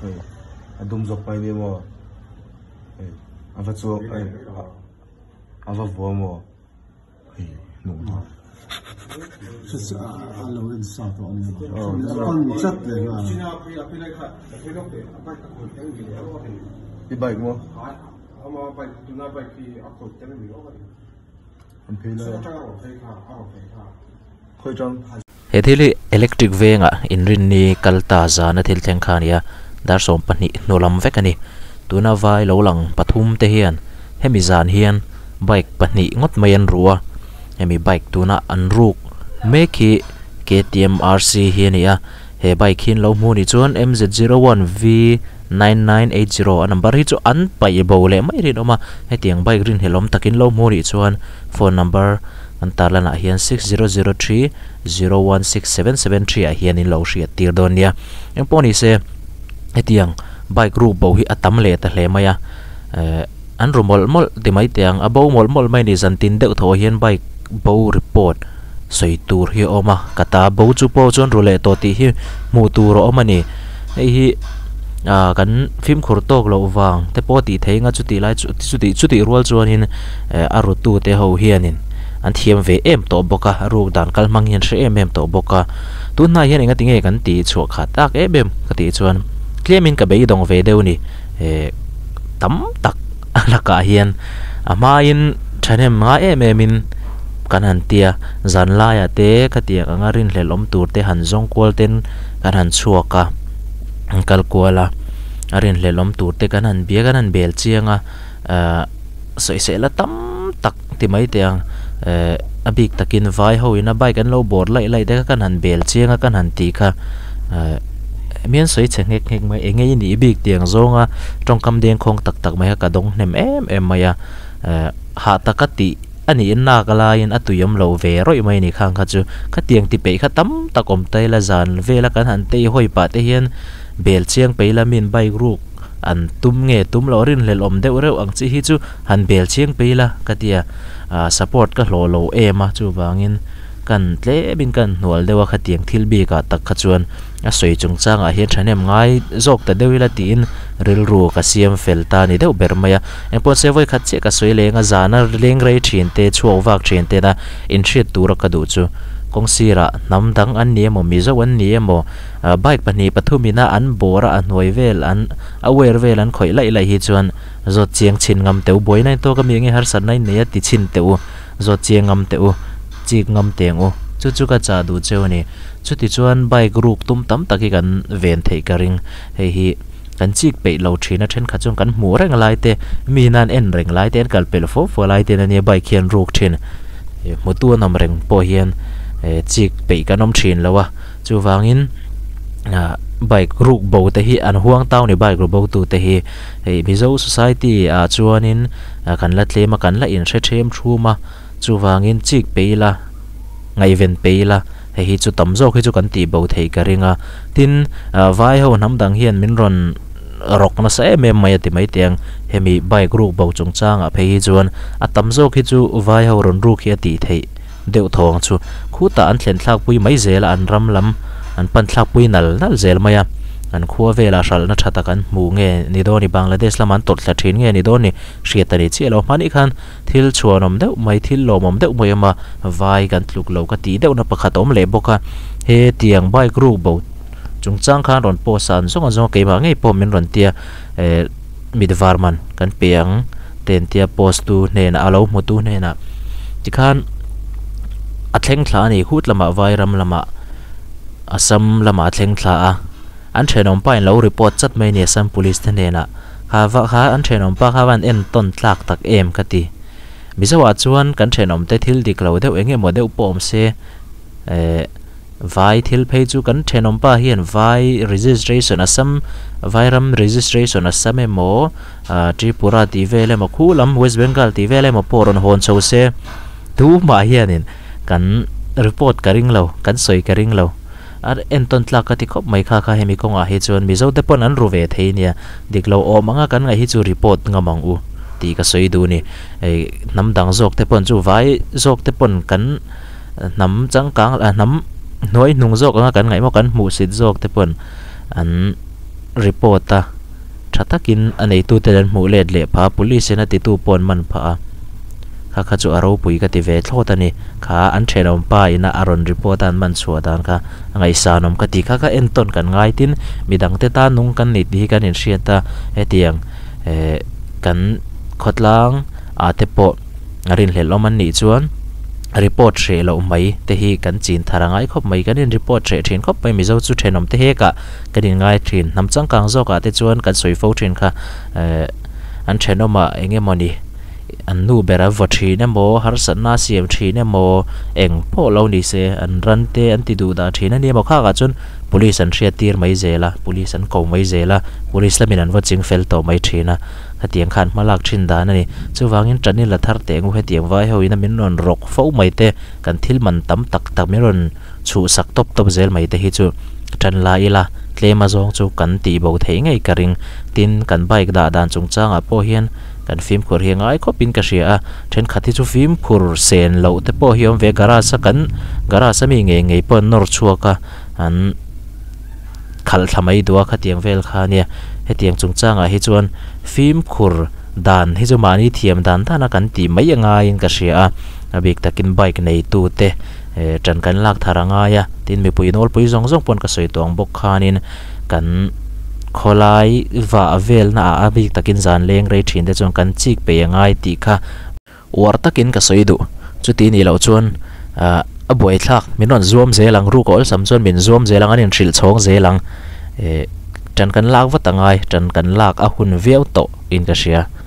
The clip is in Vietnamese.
hey adum zok pai ni mo hey ava so hey ava vo mo hey no no just a lo in sa to ni oh kon chat de na china api api lai kha api lok de apai ka ko tang gi le ro ha ni bike mo ha ama bike tu na bike ki akko tang gi ro ha ni an kalta za na thil theng khania à? dar som pani no lam vek ani tuna vai lo lang pathum te hian hemi zan hian bike pani ngot mai an ruwa hemi bike tuna an ruk me khi KTM RC hian ia he bike hin lo mu ni chuan MZ01V 9980 a number hi chu an pai bo le mai rin oma he tiang bike rin helom takin lo mu ni chuan phone number an tar lana hian 6003 016773 a hian in lo hria tir don à. em emponi se tiếng, bike group bo hi atam le ta hle maya ờ, an rumol mol ti mai à abo mol mol mai đi dân tin deuh tho hian bike bo report soi tour hi oma kata bo chu po chon rule to ti hi mu tur oma ni ei hi à kan phim khur lâu vàng, thế te po thấy thei nga chu lại lai chu ti chu ti rual chuan in ờ, a ru tu te ho hianin an thiam ve em to boka ru dan kal mang hian hre em em to boka tu na hian enga tinge kan ti chu kha tak em em ka ti chuan tlemin ka be dong ve deuh ni tấm tắc là ala ka hian ama à, in thanem mà em emin kan han tia zan la ya à te khatia ka ngarin hlelom tur te han zong kol ten kan han chuaka kal kuala arin hlelom tur te kan han bia kan han bel chianga à, soi se la tam tak ti mai te ang abik takin vai ho na bay an lo bor lại lai te kan han bel chianga anh han ti kha miễn soi chèn nghe nghe mày nghe như này biết tiếng à trong cam đen không tắc tắc mấy cái đông nem em em mày à ờ, hạ ta cắt tị anh yên na cái lai anh tụi em lâu về rồi mày này khang khát chứ khát tiếng tị bể khát tắm ta cầm tay là dàn về là cái hàn tây hoi bà tây hiện bèl chiang bể là miền bay ruột an tum nge tum lo rin lel om deuh reuh ang chi hi chu han bel chiang pe la katia à, support ka hlo lo ema chu wangin vâng cần cần kan tle bin kan nual dewa khatiang thil bi ka tak kha chúng a soi hiện changa em ngay ngai jok ta deuila tin ril ru ka siam fel ta ni mày em maya empon với khách khat che ka lên lenga zana lên rei thin te chuak wak thin te da in thrit tur ka du chu kong sira nam dang an ni mà mi zo an ni mo à, bike pani pathumina an ra an à hoi về an aware à về an khoi lai lai hi chuan zo chiang chin ngam teu boi nai to ka mi nge har san này ne ti chin teu zo chiang ngam teu chik ngam teng o chu chu ka cha du cheu chú chu ti anh bay group tum tam taki kan ven thei ka ring hei hi chiếc chik pe lo thina trên kha chung kan mu reng lại thế, mi nan en reng lai te kal pel fo fo lai bay na ne bike một ruk nằm mu tu nam chiếc po hian nằm pe ka nom chú lawa chu à, bike group bầu te hi an huang tao ni bike group bầu tu te hi hei mizo society a chuanin kan la tlema kan la in hre them thu ma và chu wangin chik peila ngai ven peila he hi chu tamzo khi chu tì bầu thấy cái riêng à, tin vài vai ho nam dang hian min ron rok na sa em mai ti mai tiang hemi bike ru bo chung changa phe hi à a tamzo à, à, khi chu vài ho ron ru khi tì thấy đều thong chu khu ta an thlen thlak mấy giờ là an ram lắm an pan thlak pui nal nal mấy à an khua vela ral na thata kan mu nge ni do ni bangladesh laman tot la thin nge ni do ni hria tani chi lo mani khan thil chuanom deuh mai thil lomom deuh mai ama vai kan tluk lo ka ti deuh na pakhat om le boka he tiang bike group bo chung chang khan ron po san zonga zong ke ma ngei pom min ron tia eh, midwarman kan piang ten tia post tu ne na alo mu tu ne na chi khan a thleng thla ni hut lama vai ram lama asam lama thleng thla a an the nom pa in lo report chat mai ne sam police thane na kha wa kha an the nom pa kha wan en ton lạc tak em cái gì, bây kati mizawa chuan kan the nom te thil dik lo deuh enge mo deuh pom se xe, eh, vai thil phei chú kan the nom pa hiện vai registration asam ram registration asam emo tripura ti vele ma khulam west bengal ti vele ma poron hon sâu xe, tu ma hiện kan report karing lo kan soi ring lâu ar en ton tla ka ti khop mai kha kha hemi konga hi chuan mi zo te pon an ruve theinia diklo o manga kan ngai hi chu report ngamang u ti ka soi du ni ei nam dang zok te pon chu vai zok te pon kan nam chang kang a nam noi nung zok anga kan ngai mo kan mu sit zok te pon an report ta thatakin anei tu te len mu let le pha police na ti tu pon man pha kha kha chu aro pui ka ti ve thlot ani kha an thenom pa ina aron report an man chua dan kha ngai sa nom ka ti kha kha en ton kan ngai tin midang te ta nung kan ni ti kan in hrian ta hetiang e kan khotlang a te po arin hlel om an ni chuan report re lo mai te hi kan chin tharangai khop mai kan in report re thin khop mai mizo chu thenom te he ka kan in ngai thin nam chang kang zo ka te chuan kan soifo thin kha e, an thenoma engemoni an nu bera va thi na mo har san na siam thi na mo eng pho lo ni se an ran te an ti du da thi na ni mo kha ga chun police an thria tir mai zela police an ko mai zela police lamin an watching fel to mai thi na hatiang khan malak thin da na ni chuwangin tani la thar te ngu hetiang vai hoina min non rok fo mai te kan thil man tam tak tak meron chu sak top top zel mai te hi chu than la ila tlema zong chu kan ti bo thei ngai karing tin kan bike da dan chung changa po hian ันฟิมคูเฮงไอ้ก็ปินกษีอ่ะฉันขัดที่ชูฟิมคูเซนเล่วแต่พอเฮียมเวการาสกันการาสมีเงยเงยปนนรชัวก็อันขัดทำไมดัวขัดเตียงเวลคานี่ยให้เตียงจงจ้างอ่ะให้ชวนฟิมคูดันให้ชวนมานี่เทียมดันท่านกันตีไม่ยังไงกษีอ่ะอาบิกตะกินไบค์ในตู้เตะจันกันลักทารังไงยะตินมีปุยนอลปุยจงจงปนกษยตัวอังบกคานี่กัน kholai va vel na a bi takin zan leng re thin de chong kan chik pe ngai ti kha war takin ka soidu chuti ni lo chon a boi thak minon zoom ze lang ru kol samson min zoom ze lang anin thil chong lang e chan kan lak va tangai chan kan lak a hun to in ka